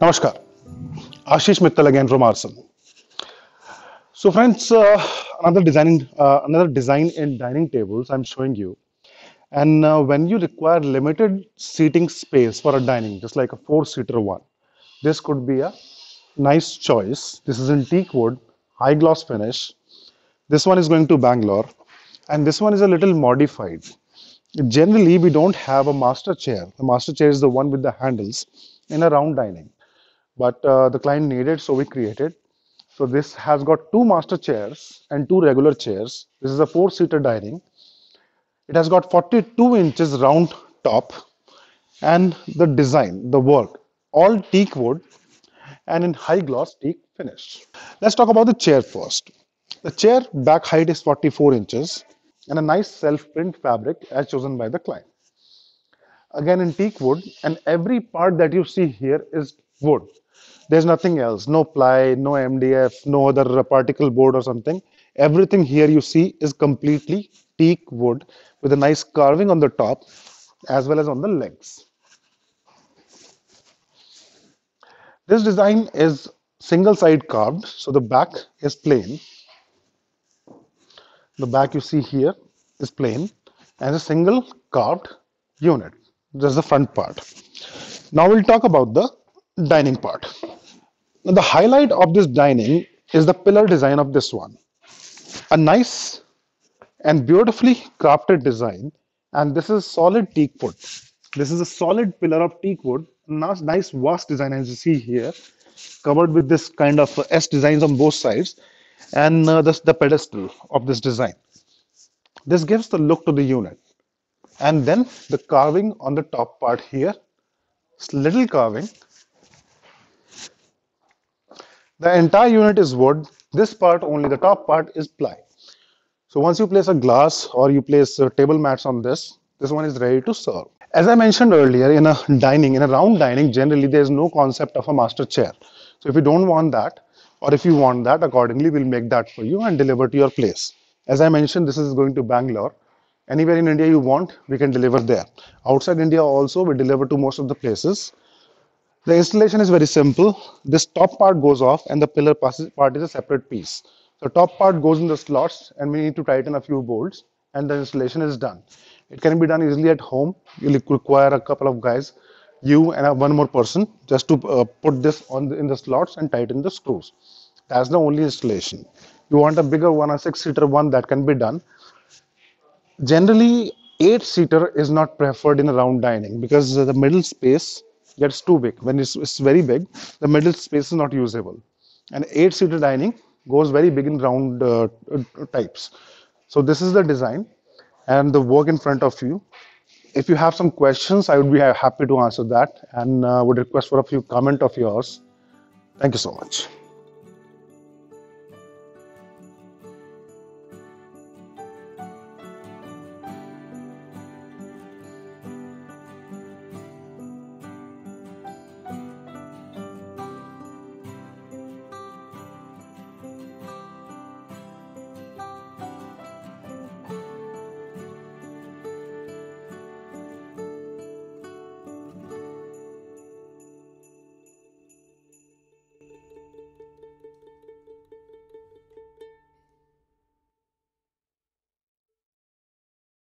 Namaskar. Ashish Mittal again from Arson. So friends, uh, another design, uh, another design in dining tables I'm showing you. And uh, when you require limited seating space for a dining, just like a four-seater one, this could be a nice choice. This is in teak wood, high gloss finish. This one is going to Bangalore, and this one is a little modified. Generally, we don't have a master chair. The master chair is the one with the handles in a round dining but uh, the client needed so we created so this has got two master chairs and two regular chairs this is a four seater dining it has got 42 inches round top and the design the work all teak wood and in high gloss teak finish let's talk about the chair first the chair back height is 44 inches and a nice self print fabric as chosen by the client again in teak wood and every part that you see here is wood there's nothing else no ply no mdf no other particle board or something everything here you see is completely teak wood with a nice carving on the top as well as on the legs this design is single side carved so the back is plain the back you see here is plain and a single carved unit. This is the front part. Now we'll talk about the dining part. Now the highlight of this dining is the pillar design of this one. A nice and beautifully crafted design and this is solid teak wood. This is a solid pillar of teak wood. Nice, nice vast design as you see here covered with this kind of S designs on both sides and uh, this, the pedestal of this design. This gives the look to the unit and then the carving on the top part here, little carving the entire unit is wood. This part, only the top part is ply. So once you place a glass or you place uh, table mats on this, this one is ready to serve. As I mentioned earlier, in a dining, in a round dining, generally there is no concept of a master chair. So if you don't want that, or if you want that, accordingly we'll make that for you and deliver to your place. As I mentioned, this is going to Bangalore. Anywhere in India you want, we can deliver there. Outside India also, we deliver to most of the places. The installation is very simple. This top part goes off and the pillar part is a separate piece. The top part goes in the slots and we need to tighten a few bolts and the installation is done. It can be done easily at home. you require a couple of guys, you and one more person just to uh, put this on the, in the slots and tighten the screws. That's the only installation. You want a bigger one, a six-seater one that can be done. Generally, eight-seater is not preferred in a round dining because the middle space gets too big. When it's, it's very big, the middle space is not usable. And eight-seater dining goes very big in round uh, uh, types. So this is the design and the work in front of you. If you have some questions, I would be happy to answer that and uh, would request for a few comment of yours. Thank you so much.